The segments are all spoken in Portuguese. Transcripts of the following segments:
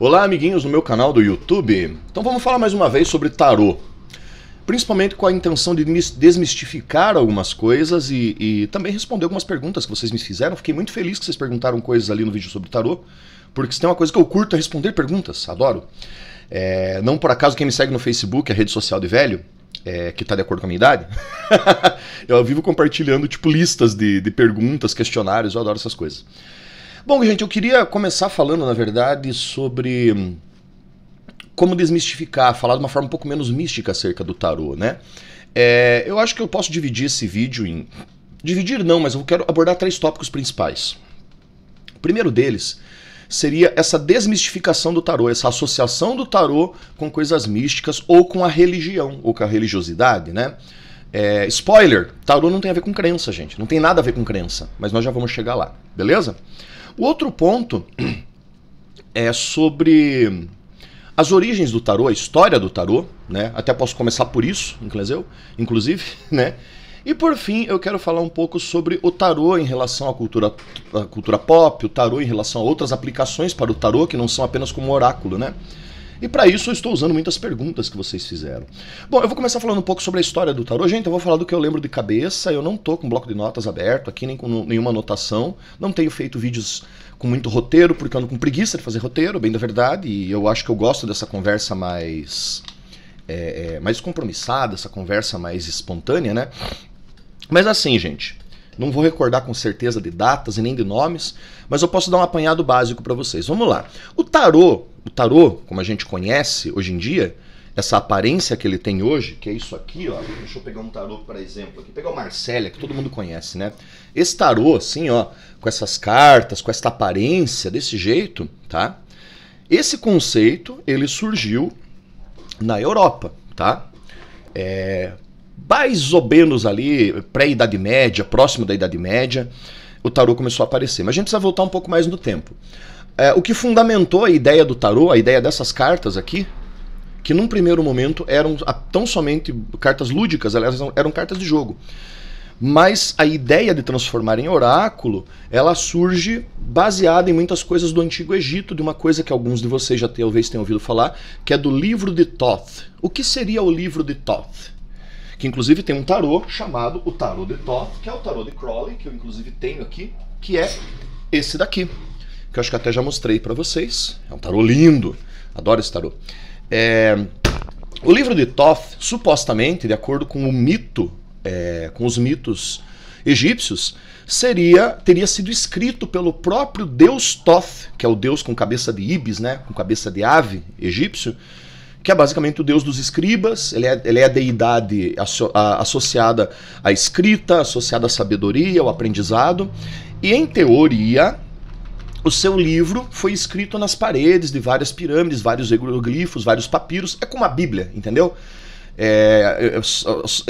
Olá, amiguinhos do meu canal do YouTube. Então vamos falar mais uma vez sobre tarô. Principalmente com a intenção de desmistificar algumas coisas e, e, também responder algumas perguntas que vocês me fizeram. Fiquei muito feliz que vocês perguntaram coisas ali no vídeo sobre tarô, porque se tem uma coisa que eu curto é responder perguntas, adoro. É, não por acaso quem me segue no Facebook, a rede social de velho, é, que está de acordo com a minha idade, eu vivo compartilhando tipo listas de, de perguntas, questionários, eu adoro essas coisas. Bom, gente, eu queria começar falando, na verdade, sobre hum, como desmistificar, falar de uma forma um pouco menos mística acerca do tarô, né? É, eu acho que eu posso dividir esse vídeo em. Dividir não, mas eu quero abordar três tópicos principais. O primeiro deles seria essa desmistificação do tarô, essa associação do tarô com coisas místicas ou com a religião, ou com a religiosidade, né? É, spoiler: tarô não tem a ver com crença, gente. Não tem nada a ver com crença, mas nós já vamos chegar lá, beleza? O outro ponto é sobre as origens do tarô, a história do tarô, né? Até posso começar por isso, inclusive, né? E por fim, eu quero falar um pouco sobre o tarô em relação à cultura, à cultura pop, o tarô em relação a outras aplicações para o tarô que não são apenas como oráculo, né? E para isso eu estou usando muitas perguntas que vocês fizeram. Bom, eu vou começar falando um pouco sobre a história do tarô. Gente, eu vou falar do que eu lembro de cabeça. Eu não tô com bloco de notas aberto aqui, nem com nenhuma anotação. Não tenho feito vídeos com muito roteiro, porque eu ando com preguiça de fazer roteiro, bem da verdade. E eu acho que eu gosto dessa conversa mais. É, é mais compromissada, essa conversa mais espontânea, né? Mas assim, gente, não vou recordar com certeza de datas e nem de nomes, mas eu posso dar um apanhado básico para vocês. Vamos lá. O tarô o tarô, como a gente conhece hoje em dia, essa aparência que ele tem hoje, que é isso aqui, ó. Deixa eu pegar um tarô, por exemplo, aqui. Pegar o Marcelo que todo mundo conhece, né? Esse tarô, assim, ó, com essas cartas, com essa aparência, desse jeito, tá? Esse conceito, ele surgiu na Europa, tá? É, mais ou menos ali, pré-Idade Média, próximo da Idade Média, o tarô começou a aparecer. Mas a gente precisa voltar um pouco mais no tempo. É, o que fundamentou a ideia do tarô, a ideia dessas cartas aqui, que num primeiro momento eram tão somente cartas lúdicas, elas eram, eram cartas de jogo. Mas a ideia de transformar em oráculo, ela surge baseada em muitas coisas do Antigo Egito, de uma coisa que alguns de vocês já talvez tenham ouvido falar, que é do livro de Thoth. O que seria o livro de Thoth? Que inclusive tem um tarô chamado o tarô de Thoth, que é o tarô de Crowley, que eu inclusive tenho aqui, que é esse daqui que eu acho que até já mostrei para vocês. É um tarô lindo, adoro esse tarô. É, o livro de Thoth, supostamente, de acordo com o mito, é, com os mitos egípcios, seria teria sido escrito pelo próprio deus Thoth, que é o deus com cabeça de ibis, né, com cabeça de ave egípcio, que é basicamente o deus dos escribas, ele é, ele é a deidade asso, a, associada à escrita, associada à sabedoria, ao aprendizado, e em teoria, o seu livro foi escrito nas paredes de várias pirâmides, vários hieroglifos, vários papiros. É como a Bíblia, entendeu? É,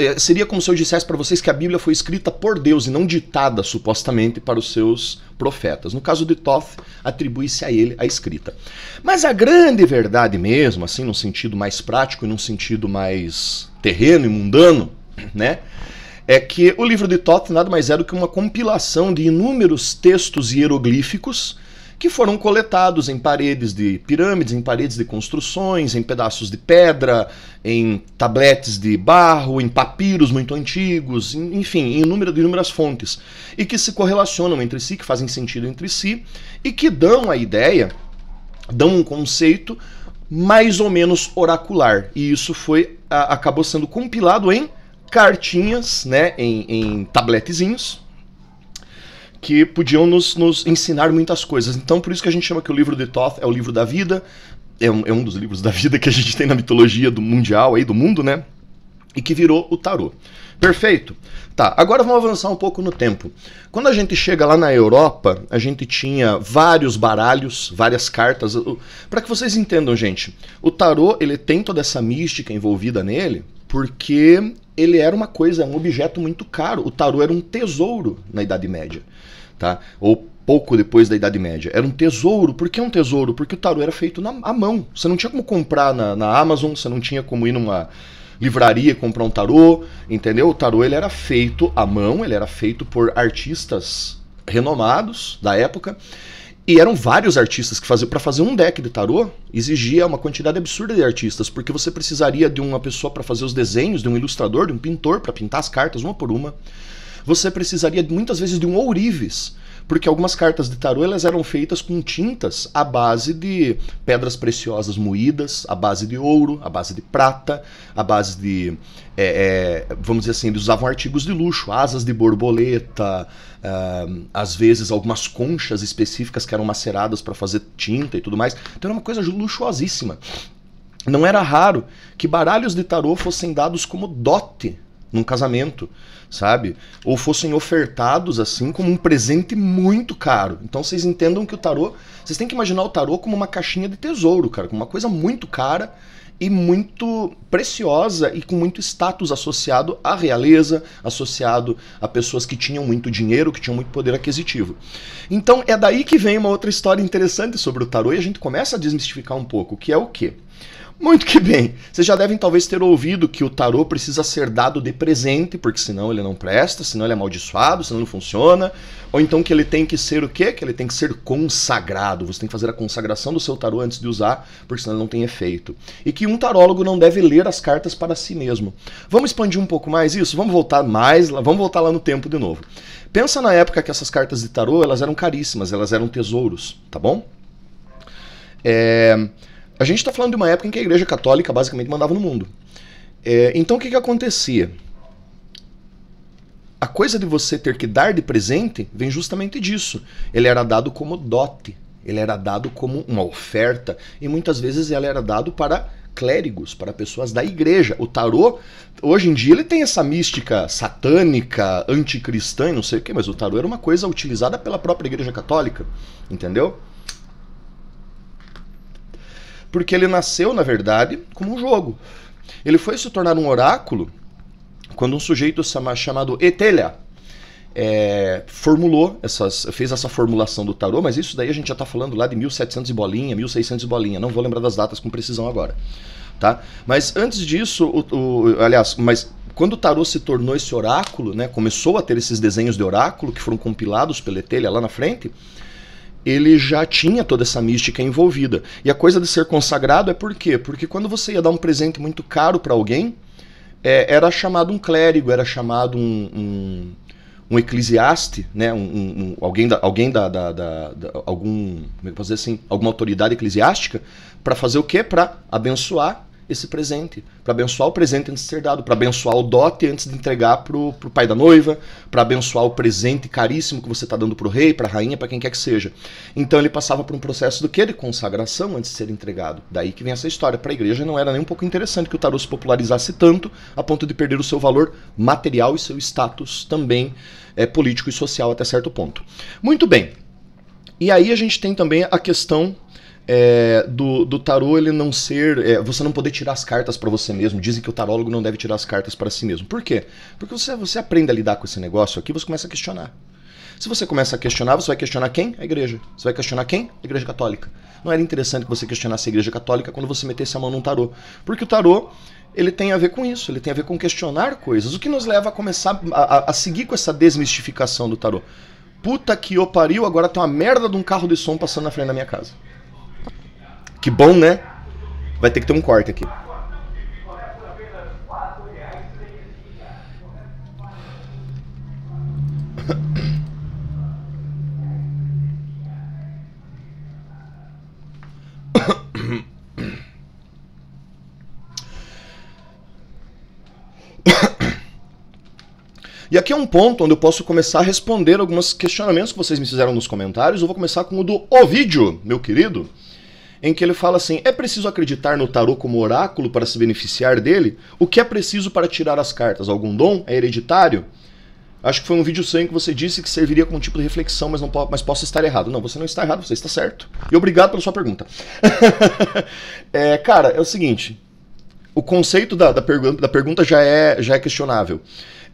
é seria como se eu dissesse para vocês que a Bíblia foi escrita por Deus e não ditada supostamente para os seus profetas. No caso de Toth, atribui-se a ele a escrita. Mas a grande verdade mesmo, assim, num sentido mais prático e num sentido mais terreno e mundano, né? É que o livro de Toth nada mais é do que uma compilação de inúmeros textos hieroglíficos que foram coletados em paredes de pirâmides, em paredes de construções, em pedaços de pedra, em tabletes de barro, em papiros muito antigos, enfim, em inúmeras, inúmeras fontes, e que se correlacionam entre si, que fazem sentido entre si, e que dão a ideia, dão um conceito mais ou menos oracular. E isso foi acabou sendo compilado em cartinhas, né, em, em tabletezinhos, que podiam nos, nos ensinar muitas coisas. Então, por isso que a gente chama que o livro de Thoth é o livro da vida, é um, é um dos livros da vida que a gente tem na mitologia do mundial, aí do mundo, né? E que virou o tarô. Perfeito? Tá, agora vamos avançar um pouco no tempo. Quando a gente chega lá na Europa, a gente tinha vários baralhos, várias cartas. Para que vocês entendam, gente, o tarô ele tem toda essa mística envolvida nele, porque ele era uma coisa, um objeto muito caro. O tarô era um tesouro na Idade Média, tá? Ou pouco depois da Idade Média. Era um tesouro. Por que um tesouro? Porque o tarô era feito na, à mão. Você não tinha como comprar na, na Amazon, você não tinha como ir numa livraria comprar um tarô, entendeu? O tarô ele era feito à mão, ele era feito por artistas renomados da época. E eram vários artistas que faziam. para fazer um deck de tarô, exigia uma quantidade absurda de artistas, porque você precisaria de uma pessoa para fazer os desenhos, de um ilustrador, de um pintor para pintar as cartas uma por uma. Você precisaria muitas vezes de um ourives porque algumas cartas de tarô elas eram feitas com tintas à base de pedras preciosas moídas, à base de ouro, à base de prata, à base de, é, é, vamos dizer assim, eles usavam artigos de luxo, asas de borboleta, ah, às vezes algumas conchas específicas que eram maceradas para fazer tinta e tudo mais. Então era uma coisa luxuosíssima. Não era raro que baralhos de tarô fossem dados como dote num casamento, sabe? Ou fossem ofertados assim como um presente muito caro. Então vocês entendam que o tarô, vocês têm que imaginar o tarô como uma caixinha de tesouro, cara, como uma coisa muito cara e muito preciosa e com muito status associado à realeza, associado a pessoas que tinham muito dinheiro, que tinham muito poder aquisitivo. Então é daí que vem uma outra história interessante sobre o tarô e a gente começa a desmistificar um pouco, que é o quê? Muito que bem. Vocês já devem talvez ter ouvido que o tarô precisa ser dado de presente, porque senão ele não presta, senão ele é amaldiçoado, senão não funciona. Ou então que ele tem que ser o quê? Que ele tem que ser consagrado. Você tem que fazer a consagração do seu tarô antes de usar, porque senão ele não tem efeito. E que um tarólogo não deve ler as cartas para si mesmo. Vamos expandir um pouco mais isso? Vamos voltar mais, vamos voltar lá no tempo de novo. Pensa na época que essas cartas de tarô, elas eram caríssimas, elas eram tesouros, tá bom? É... A gente está falando de uma época em que a Igreja Católica basicamente mandava no mundo. É, então o que, que acontecia? A coisa de você ter que dar de presente vem justamente disso. Ele era dado como dote, ele era dado como uma oferta, e muitas vezes ela era dado para clérigos, para pessoas da igreja. O tarô, hoje em dia, ele tem essa mística satânica, anticristã e não sei o que, mas o tarô era uma coisa utilizada pela própria igreja católica, entendeu? Porque ele nasceu, na verdade, como um jogo. Ele foi se tornar um oráculo quando um sujeito chamado Etelha é, formulou, essas, fez essa formulação do tarô, mas isso daí a gente já está falando lá de 1700 e bolinha, 1600 e bolinha, não vou lembrar das datas com precisão agora. Tá? Mas antes disso, o, o, aliás, mas quando o tarô se tornou esse oráculo, né, começou a ter esses desenhos de oráculo que foram compilados pela Etelha lá na frente, ele já tinha toda essa mística envolvida. E a coisa de ser consagrado é por quê? Porque quando você ia dar um presente muito caro para alguém, é, era chamado um clérigo, era chamado um, um, um eclesiaste, né? Um, alguém da, alguém da, da, da, da algum, como é que eu posso dizer assim, alguma autoridade eclesiástica, para fazer o quê? Para abençoar esse presente, para abençoar o presente antes de ser dado, para abençoar o dote antes de entregar pro, pro pai da noiva, para abençoar o presente caríssimo que você está dando pro rei, para rainha, para quem quer que seja. Então ele passava por um processo do que de consagração antes de ser entregado. Daí que vem essa história para a igreja não era nem um pouco interessante que o tarô se popularizasse tanto a ponto de perder o seu valor material e seu status também é, político e social até certo ponto. Muito bem. E aí a gente tem também a questão é, do, do tarô ele não ser. É, você não poder tirar as cartas para você mesmo. Dizem que o tarólogo não deve tirar as cartas para si mesmo. Por quê? Porque você, você aprende a lidar com esse negócio aqui, você começa a questionar. Se você começa a questionar, você vai questionar quem? A igreja. Você vai questionar quem? A igreja católica. Não era interessante que você questionasse a igreja católica quando você metesse a mão num tarô. Porque o tarô, ele tem a ver com isso, ele tem a ver com questionar coisas. O que nos leva a começar a, a seguir com essa desmistificação do tarô. Puta que eu pariu, agora tem uma merda de um carro de som passando na frente da minha casa. Que bom, né? Vai ter que ter um corte aqui. E aqui é um ponto onde eu posso começar a responder alguns questionamentos que vocês me fizeram nos comentários. Eu vou começar com o do Ovidio, meu querido em que ele fala assim: é preciso acreditar no tarô como oráculo para se beneficiar dele? O que é preciso para tirar as cartas? Algum dom? É hereditário? Acho que foi um vídeo sem que você disse que serviria como tipo de reflexão, mas, não mas posso estar errado. Não, você não está errado, você está certo. E obrigado pela sua pergunta. é, cara, é o seguinte: o conceito da, da, pergu da pergunta já é, já é questionável.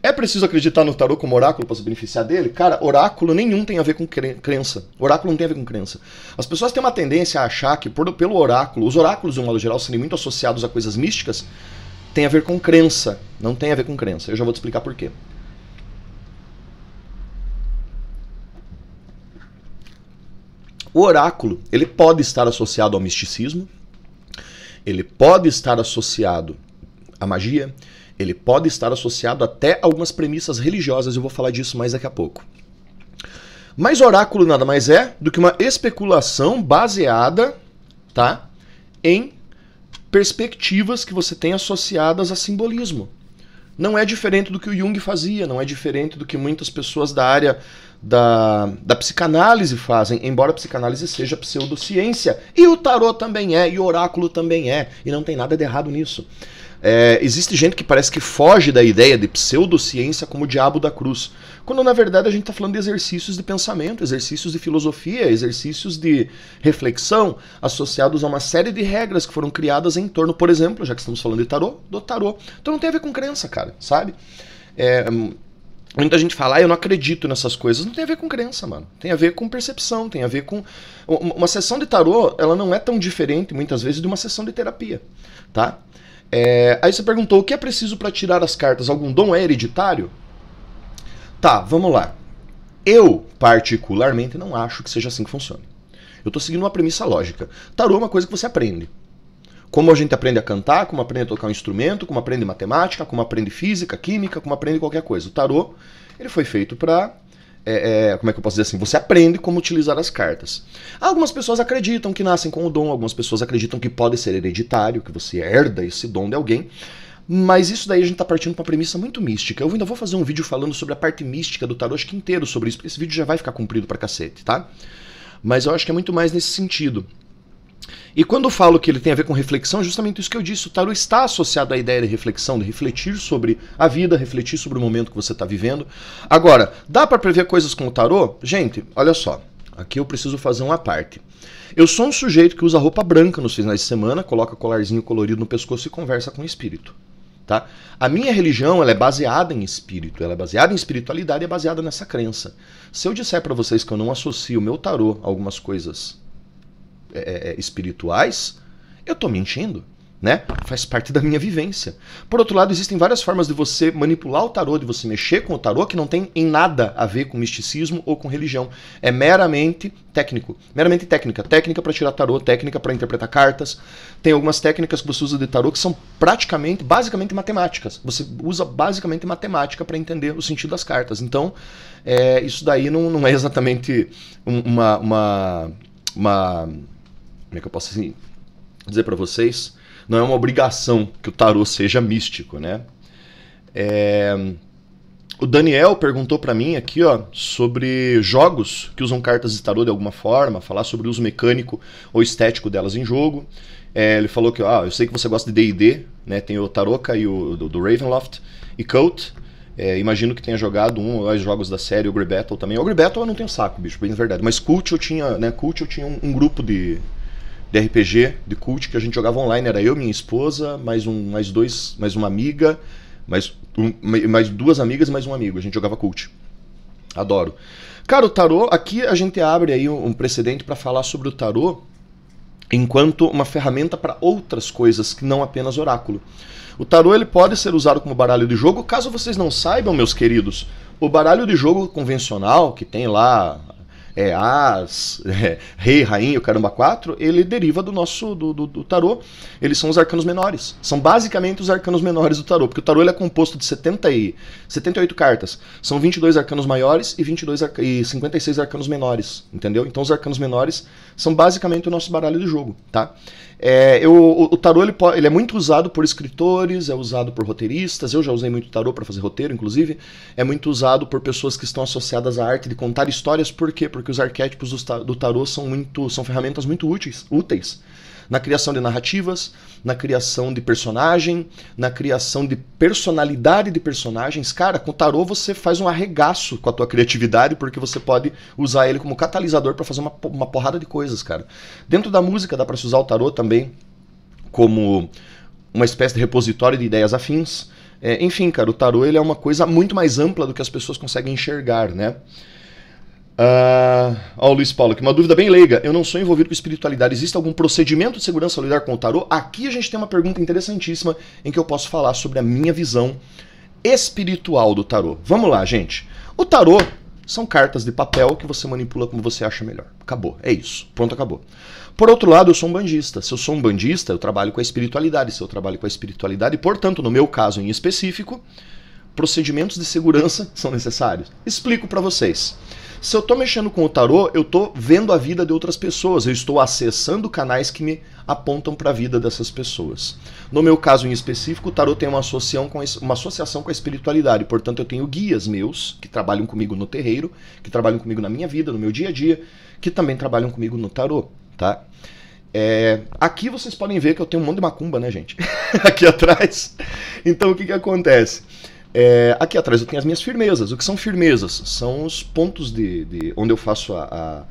É preciso acreditar no tarô como oráculo para se beneficiar dele? Cara, oráculo nenhum tem a ver com crença. Oráculo não tem a ver com crença. As pessoas têm uma tendência a achar que por, pelo oráculo, os oráculos de um modo geral serem muito associados a coisas místicas, tem a ver com crença. Não tem a ver com crença. Eu já vou te explicar por quê. O oráculo, ele pode estar associado ao misticismo, ele pode estar associado à magia, ele pode estar associado até a algumas premissas religiosas, eu vou falar disso mais daqui a pouco. Mas oráculo nada mais é do que uma especulação baseada, tá, em perspectivas que você tem associadas a simbolismo. Não é diferente do que o Jung fazia, não é diferente do que muitas pessoas da área da, da psicanálise fazem, embora a psicanálise seja pseudociência. E o tarot também é, e o oráculo também é, e não tem nada de errado nisso. É, existe gente que parece que foge da ideia de pseudociência como o diabo da cruz, quando na verdade a gente está falando de exercícios de pensamento, exercícios de filosofia, exercícios de reflexão associados a uma série de regras que foram criadas em torno, por exemplo, já que estamos falando de tarô, do tarô. Então não tem a ver com crença, cara, sabe? É, Muita gente fala, ah, eu não acredito nessas coisas. Não tem a ver com crença, mano. Tem a ver com percepção, tem a ver com. Uma sessão de tarô, ela não é tão diferente, muitas vezes, de uma sessão de terapia, tá? É, aí você perguntou o que é preciso para tirar as cartas? Algum dom é hereditário? Tá, vamos lá. Eu, particularmente, não acho que seja assim que funcione. Eu tô seguindo uma premissa lógica. Tarô é uma coisa que você aprende. Como a gente aprende a cantar, como aprende a tocar um instrumento, como aprende matemática, como aprende física, química, como aprende qualquer coisa. O tarô, ele foi feito para é, é, como é que eu posso dizer assim? Você aprende como utilizar as cartas. Algumas pessoas acreditam que nascem com o dom, algumas pessoas acreditam que pode ser hereditário, que você herda esse dom de alguém. Mas isso daí a gente está partindo para uma premissa muito mística. Eu ainda vou fazer um vídeo falando sobre a parte mística do tarô, acho que inteiro sobre isso, porque esse vídeo já vai ficar cumprido para cacete, tá? Mas eu acho que é muito mais nesse sentido. E quando falo que ele tem a ver com reflexão, é justamente isso que eu disse. O tarot está associado à ideia de reflexão, de refletir sobre a vida, refletir sobre o momento que você está vivendo. Agora, dá para prever coisas com o tarot? Gente, olha só. Aqui eu preciso fazer uma parte. Eu sou um sujeito que usa roupa branca nos finais de semana, coloca colarzinho colorido no pescoço e conversa com o espírito. Tá? A minha religião ela é baseada em espírito, ela é baseada em espiritualidade e é baseada nessa crença. Se eu disser para vocês que eu não associo o meu tarô a algumas coisas é, é, é, espirituais, eu estou mentindo. Né? Faz parte da minha vivência. Por outro lado, existem várias formas de você manipular o tarô, de você mexer com o tarô, que não tem em nada a ver com misticismo ou com religião. É meramente técnico. Meramente técnica. Técnica para tirar tarô, técnica para interpretar cartas. Tem algumas técnicas que você usa de tarô que são praticamente, basicamente matemáticas. Você usa basicamente matemática para entender o sentido das cartas. Então, é, isso daí não, não é exatamente uma, uma, uma como é que eu posso assim, dizer para vocês? Não é uma obrigação que o tarô seja místico, né? É... O Daniel perguntou para mim aqui, ó, sobre jogos que usam cartas de tarô de alguma forma, falar sobre o uso mecânico ou estético delas em jogo. É, ele falou que, ah, eu sei que você gosta de D&D, né? Tem o Taroka e o do, do Ravenloft e Colt É, imagino que tenha jogado um ou dois jogos da série, o Grey Battle também. O Grey Battle eu não tenho saco, bicho, bem verdade. Mas Cult eu tinha, né? Cult eu tinha um, um grupo de, de RPG, de cult, que a gente jogava online. Era eu, minha esposa, mais um, mais dois, mais uma amiga, mais, um, mais duas amigas e mais um amigo. A gente jogava cult. Adoro. Cara, o tarô, aqui a gente abre aí um precedente para falar sobre o tarô enquanto uma ferramenta para outras coisas que não apenas oráculo. O tarô ele pode ser usado como baralho de jogo, caso vocês não saibam, meus queridos. O baralho de jogo convencional, que tem lá é, As, é, Rei, Rainha, o Caramba 4, ele deriva do nosso do, do, do, tarô. Eles são os arcanos menores. São basicamente os arcanos menores do tarô, porque o tarô ele é composto de 70 e, 78 cartas. São 22 arcanos maiores e, 22 arca e 56 arcanos menores, entendeu? Então os arcanos menores são basicamente o nosso baralho do jogo, tá? É, eu, o, tarô ele, ele, é muito usado por escritores, é usado por roteiristas. Eu já usei muito tarô para fazer roteiro, inclusive. É muito usado por pessoas que estão associadas à arte de contar histórias. Por quê? Porque os arquétipos do, do tarô são muito, são ferramentas muito úteis, úteis na criação de narrativas, na criação de personagem, na criação de personalidade de personagens. Cara, com tarô você faz um arregaço com a tua criatividade, porque você pode usar ele como catalisador para fazer uma, uma porrada de coisas, cara. Dentro da música dá para se usar o tarô também como uma espécie de repositório de ideias afins. É, enfim, cara, o tarô ele é uma coisa muito mais ampla do que as pessoas conseguem enxergar, né? Ah, ó, o Luiz Paulo aqui, uma dúvida bem leiga. Eu não sou envolvido com espiritualidade. Existe algum procedimento de segurança ao lidar com o tarô? Aqui a gente tem uma pergunta interessantíssima em que eu posso falar sobre a minha visão espiritual do tarô. Vamos lá, gente. O tarô são cartas de papel que você manipula como você acha melhor. Acabou. É isso. Pronto, acabou. Por outro lado, eu sou um bandista. Se eu sou um bandista, eu trabalho com a espiritualidade. Se eu trabalho com a espiritualidade, portanto, no meu caso em específico, procedimentos de segurança são necessários. Explico para vocês. Se eu tô mexendo com o tarô, eu tô vendo a vida de outras pessoas, eu estou acessando canais que me apontam para a vida dessas pessoas. No meu caso em específico, o tarô tem uma associação, com, uma associação com a espiritualidade, portanto eu tenho guias meus que trabalham comigo no terreiro, que trabalham comigo na minha vida, no meu dia a dia, que também trabalham comigo no tarô, tá? É, aqui vocês podem ver que eu tenho um monte de macumba, né, gente? aqui atrás. Então o que que acontece? É, aqui atrás eu tenho as minhas firmezas. O que são firmezas? São os pontos de, de onde eu faço a, a,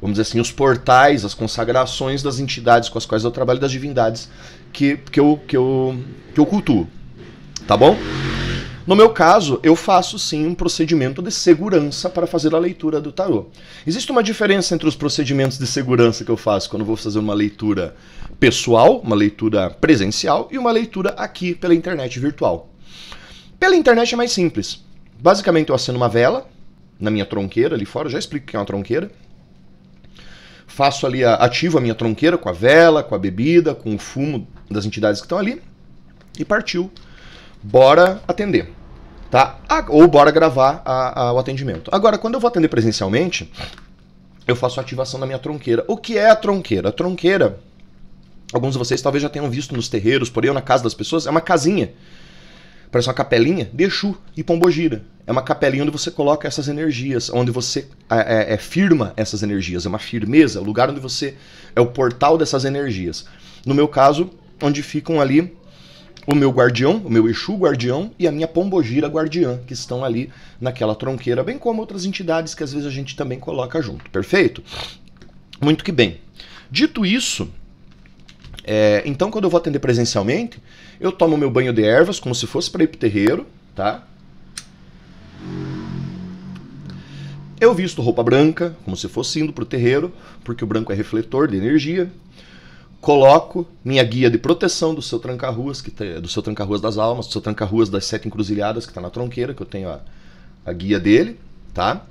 vamos dizer assim, os portais, as consagrações das entidades com as quais eu trabalho, das divindades que, que, eu, que, eu, que eu cultuo. Tá bom? No meu caso, eu faço sim um procedimento de segurança para fazer a leitura do tarô. Existe uma diferença entre os procedimentos de segurança que eu faço quando vou fazer uma leitura pessoal, uma leitura presencial e uma leitura aqui pela internet virtual. Pela internet é mais simples. Basicamente eu acendo uma vela na minha tronqueira ali fora, eu já explico o que é uma tronqueira. Faço ali, a, ativo a minha tronqueira com a vela, com a bebida, com o fumo das entidades que estão ali e partiu. Bora atender. Tá? Ou bora gravar a, a, o atendimento. Agora, quando eu vou atender presencialmente, eu faço a ativação da minha tronqueira. O que é a tronqueira? A tronqueira, alguns de vocês talvez já tenham visto nos terreiros, porém ou na casa das pessoas, é uma casinha parece uma capelinha de Exu e Pombogira. É uma capelinha onde você coloca essas energias, onde você é, é, é, firma essas energias, é uma firmeza, o lugar onde você é o portal dessas energias. No meu caso, onde ficam ali o meu guardião, o meu Exu guardião e a minha Pombogira guardiã, que estão ali naquela tronqueira, bem como outras entidades que às vezes a gente também coloca junto, perfeito? Muito que bem. Dito isso, é, então, quando eu vou atender presencialmente, eu tomo meu banho de ervas como se fosse para ir pro terreiro, tá? Eu visto roupa branca, como se fosse indo pro terreiro, porque o branco é refletor de energia. Coloco minha guia de proteção do seu tranca-ruas, que tá, do seu tranca-ruas das almas, do seu tranca-ruas das sete encruzilhadas que está na tronqueira, que eu tenho a, a guia dele, tá?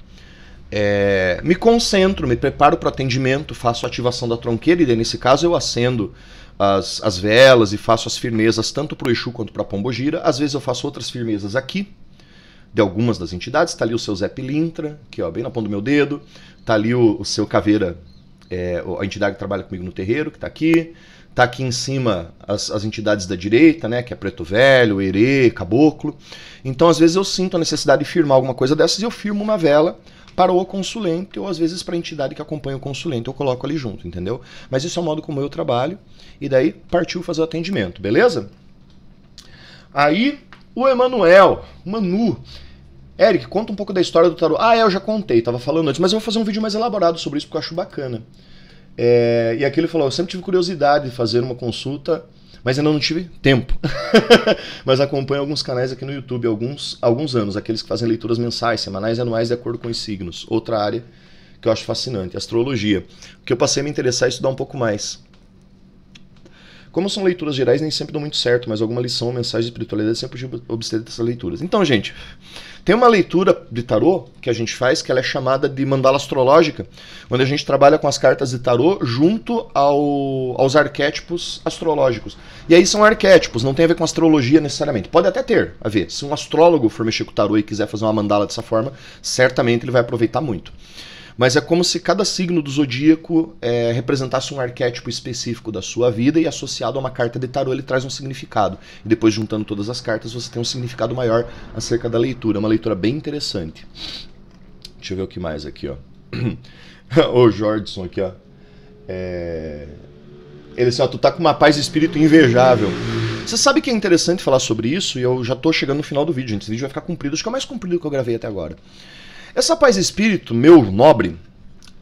É, me concentro, me preparo para o atendimento, faço a ativação da tronqueira e daí, nesse caso eu acendo as, as velas e faço as firmezas tanto para o Exu quanto para a Pombogira. Às vezes eu faço outras firmezas aqui, de algumas das entidades. Está ali o seu Zé Pilintra, aqui ó, bem na ponta do meu dedo. Está ali o, o, seu Caveira, é, a entidade que trabalha comigo no terreiro, que está aqui. Está aqui em cima as, as, entidades da direita, né? Que é Preto Velho, Herê, Caboclo. Então, às vezes, eu sinto a necessidade de firmar alguma coisa dessas e eu firmo uma vela para o consulente ou às vezes para a entidade que acompanha o consulente, eu coloco ali junto, entendeu? Mas isso é o modo como eu trabalho e daí partiu fazer o atendimento, beleza? Aí o Emanuel, Manu, Eric, conta um pouco da história do Taru Ah, é, eu já contei, tava falando antes, mas eu vou fazer um vídeo mais elaborado sobre isso porque eu acho bacana. É, e aqui ele falou: eu sempre tive curiosidade de fazer uma consulta mas ainda não tive tempo. mas acompanho alguns canais aqui no YouTube, alguns, alguns anos, aqueles que fazem leituras mensais, semanais e anuais de acordo com os signos. Outra área que eu acho fascinante, astrologia. O que eu passei a me interessar é estudar um pouco mais. Como são leituras gerais, nem sempre dão muito certo, mas alguma lição ou mensagem de espiritualidade sempre obstenta essas leituras. Então, gente, tem uma leitura de tarô que a gente faz, que ela é chamada de mandala astrológica, onde a gente trabalha com as cartas de tarô junto ao, aos arquétipos astrológicos. E aí são arquétipos, não tem a ver com astrologia necessariamente. Pode até ter a ver. Se um astrólogo for mexer com o tarô e quiser fazer uma mandala dessa forma, certamente ele vai aproveitar muito mas é como se cada signo do zodíaco é, representasse um arquétipo específico da sua vida e associado a uma carta de tarô ele traz um significado. E depois juntando todas as cartas você tem um significado maior acerca da leitura, uma leitura bem interessante. Deixa eu ver o que mais aqui, ó. o Jordson aqui, ó. É... Ele disse, ó, tu tá com uma paz de espírito invejável. Você sabe que é interessante falar sobre isso e eu já tô chegando no final do vídeo, gente. Esse vídeo vai ficar comprido, acho que é o mais comprido que eu gravei até agora. Essa paz de espírito, meu nobre,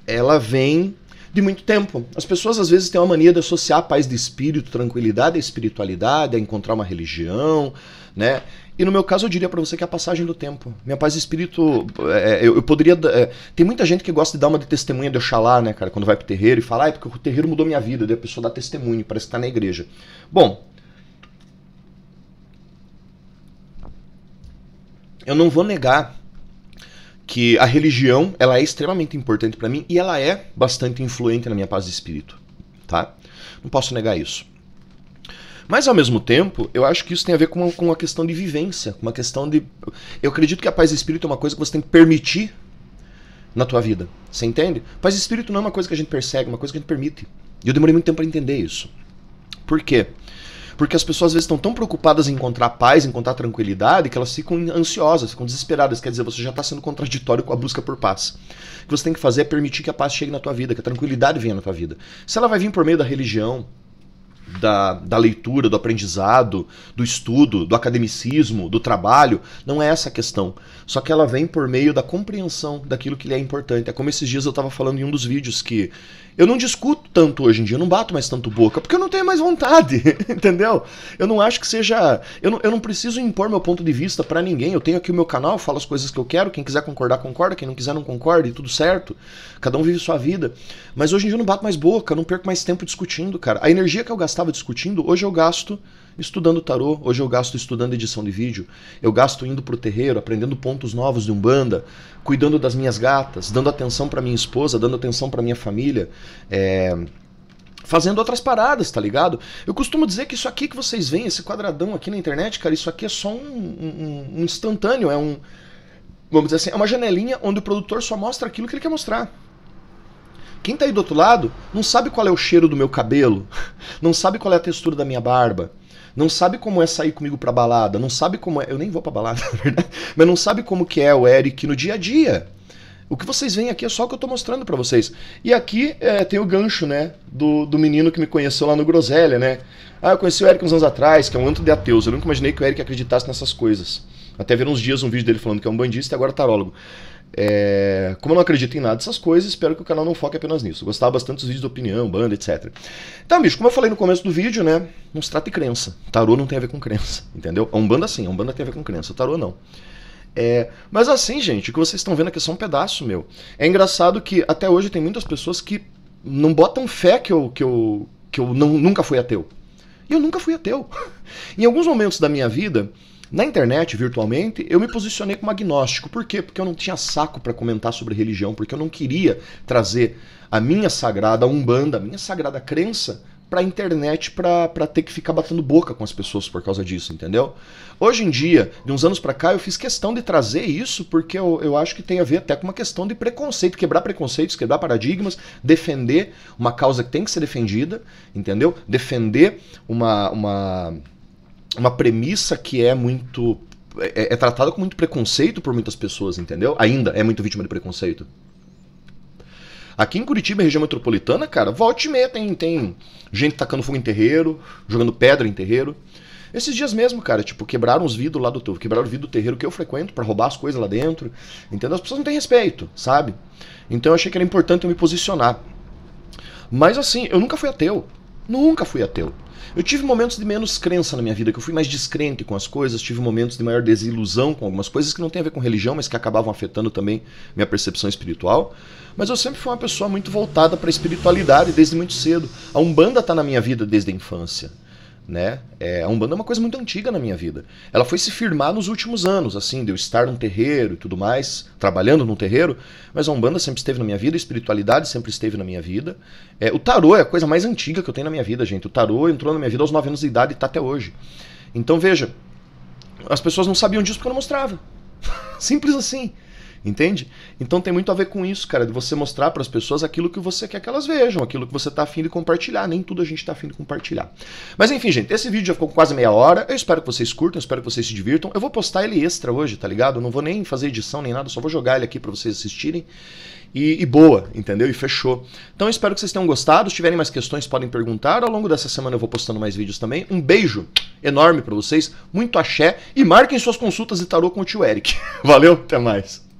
ela vem de muito tempo. As pessoas às vezes têm uma mania de associar a paz de espírito, tranquilidade à espiritualidade, a encontrar uma religião, né? E no meu caso eu diria para você que é a passagem do tempo. Minha paz de espírito, é, é eu, eu, poderia. É, tem muita gente que gosta de dar uma de testemunha de Oxalá, né, cara? Quando vai pro terreiro e fala, ah, é porque o terreiro mudou minha vida, daí a pessoa dá testemunho, parece que tá na igreja. Bom. Eu não vou negar que a religião ela é extremamente importante para mim e ela é bastante influente na minha paz de espírito, tá? Não posso negar isso. Mas ao mesmo tempo, eu acho que isso tem a ver com uma, com uma questão de vivência, uma questão de. Eu acredito que a paz de espírito é uma coisa que você tem que permitir na tua vida. Você entende? Paz de espírito não é uma coisa que a gente persegue, é uma coisa que a gente permite. E eu demorei muito tempo para entender isso. Por quê? Porque as pessoas às vezes estão tão preocupadas em encontrar paz, em encontrar tranquilidade, que elas ficam ansiosas, ficam desesperadas. Quer dizer, você já está sendo contraditório com a busca por paz. O que você tem que fazer é permitir que a paz chegue na tua vida, que a tranquilidade venha na tua vida. Se ela vai vir por meio da religião, da, da leitura, do aprendizado, do estudo, do academicismo, do trabalho. Não é essa a questão. Só que ela vem por meio da compreensão daquilo que lhe é importante. É como esses dias eu estava falando em um dos vídeos que eu não discuto tanto hoje em dia, eu não bato mais tanto boca, porque eu não tenho mais vontade, entendeu? Eu não acho que seja. Eu não, eu não preciso impor meu ponto de vista para ninguém. Eu tenho aqui o meu canal, falo as coisas que eu quero. Quem quiser concordar, concorda. Quem não quiser, não concorda. E tudo certo. Cada um vive sua vida. Mas hoje em dia eu não bato mais boca, eu não perco mais tempo discutindo, cara. A energia que eu gastava Estava discutindo, hoje eu gasto estudando tarô, hoje eu gasto estudando edição de vídeo, eu gasto indo para o terreiro, aprendendo pontos novos de umbanda, cuidando das minhas gatas, dando atenção para minha esposa, dando atenção para minha família, é... fazendo outras paradas, tá ligado? Eu costumo dizer que isso aqui que vocês veem, esse quadradão aqui na internet, cara, isso aqui é só um, um, um instantâneo, é um vamos dizer assim, é uma janelinha onde o produtor só mostra aquilo que ele quer mostrar. Quem tá aí do outro lado não sabe qual é o cheiro do meu cabelo, não sabe qual é a textura da minha barba, não sabe como é sair comigo pra balada, não sabe como é. Eu nem vou pra balada, na verdade, mas não sabe como que é o Eric no dia a dia. O que vocês veem aqui é só o que eu tô mostrando para vocês. E aqui é, tem o gancho, né? Do, do menino que me conheceu lá no Groselha, né? Ah, eu conheci o Eric uns anos atrás, que é um anto de ateus. Eu nunca imaginei que o Eric acreditasse nessas coisas. Até ver uns dias um vídeo dele falando que é um bandista e agora é tarólogo. É, como eu não acredito em nada dessas coisas, espero que o canal não foque apenas nisso. gostava bastante dos vídeos de opinião, banda, etc. Então, bicho, como eu falei no começo do vídeo, né? Não se trata de crença. Tarô não tem a ver com crença, entendeu? A é Umbanda sim, a é Umbanda tem a ver com crença, tarô não. É, mas assim, gente, o que vocês estão vendo aqui é só um pedaço meu. É engraçado que até hoje tem muitas pessoas que não botam fé que eu, que eu, que eu não, nunca fui ateu. E eu nunca fui ateu. em alguns momentos da minha vida, na internet, virtualmente, eu me posicionei como agnóstico. Por quê? Porque eu não tinha saco para comentar sobre religião, porque eu não queria trazer a minha sagrada umbanda, a minha sagrada crença pra internet pra, ter que ficar batendo boca com as pessoas por causa disso, entendeu? Hoje em dia, de uns anos pra cá, eu fiz questão de trazer isso porque eu, eu acho que tem a ver até com uma questão de preconceito, quebrar preconceitos, quebrar paradigmas, defender uma causa que tem que ser defendida, entendeu? Defender uma. uma uma premissa que é muito. É, é, é tratada com muito preconceito por muitas pessoas, entendeu? Ainda é muito vítima de preconceito. Aqui em Curitiba, região metropolitana, cara, volte e meia tem, tem gente tacando fogo em terreiro, jogando pedra em terreiro. Esses dias mesmo, cara, tipo, quebraram os vidros lá do teu, quebraram o vidro do terreiro que eu frequento para roubar as coisas lá dentro. Entendeu? As pessoas não têm respeito, sabe? Então eu achei que era importante eu me posicionar. Mas assim, eu nunca fui ateu. Nunca fui ateu. Eu tive momentos de menos crença na minha vida, que eu fui mais descrente com as coisas, tive momentos de maior desilusão com algumas coisas que não tem a ver com religião, mas que acabavam afetando também minha percepção espiritual. Mas eu sempre fui uma pessoa muito voltada para a espiritualidade desde muito cedo. A Umbanda está na minha vida desde a infância né? É, a Umbanda é uma coisa muito antiga na minha vida. Ela foi se firmar nos últimos anos, assim, de eu estar num terreiro e tudo mais, trabalhando num terreiro, mas a Umbanda sempre esteve na minha vida, a espiritualidade sempre esteve na minha vida. É, o tarô é a coisa mais antiga que eu tenho na minha vida, gente. O tarô entrou na minha vida aos 9 anos de idade e tá até hoje. Então veja, as pessoas não sabiam disso porque eu não mostrava. Simples assim. Entende? Então tem muito a ver com isso, cara, de você mostrar para as pessoas aquilo que você quer que elas vejam, aquilo que você tá afim de compartilhar. Nem tudo a gente tá afim de compartilhar. Mas enfim, gente, esse vídeo já ficou quase meia hora. Eu espero que vocês curtam, espero que vocês se divirtam. Eu vou postar ele extra hoje, tá ligado? Eu não vou nem fazer edição nem nada, só vou jogar ele aqui para vocês assistirem. E, e, boa, entendeu? E fechou. Então eu espero que vocês tenham gostado. Se tiverem mais questões, podem perguntar. Ao longo dessa semana eu vou postando mais vídeos também. Um beijo enorme para vocês, muito axé e marquem suas consultas de tarô com o tio Eric. Valeu, até mais.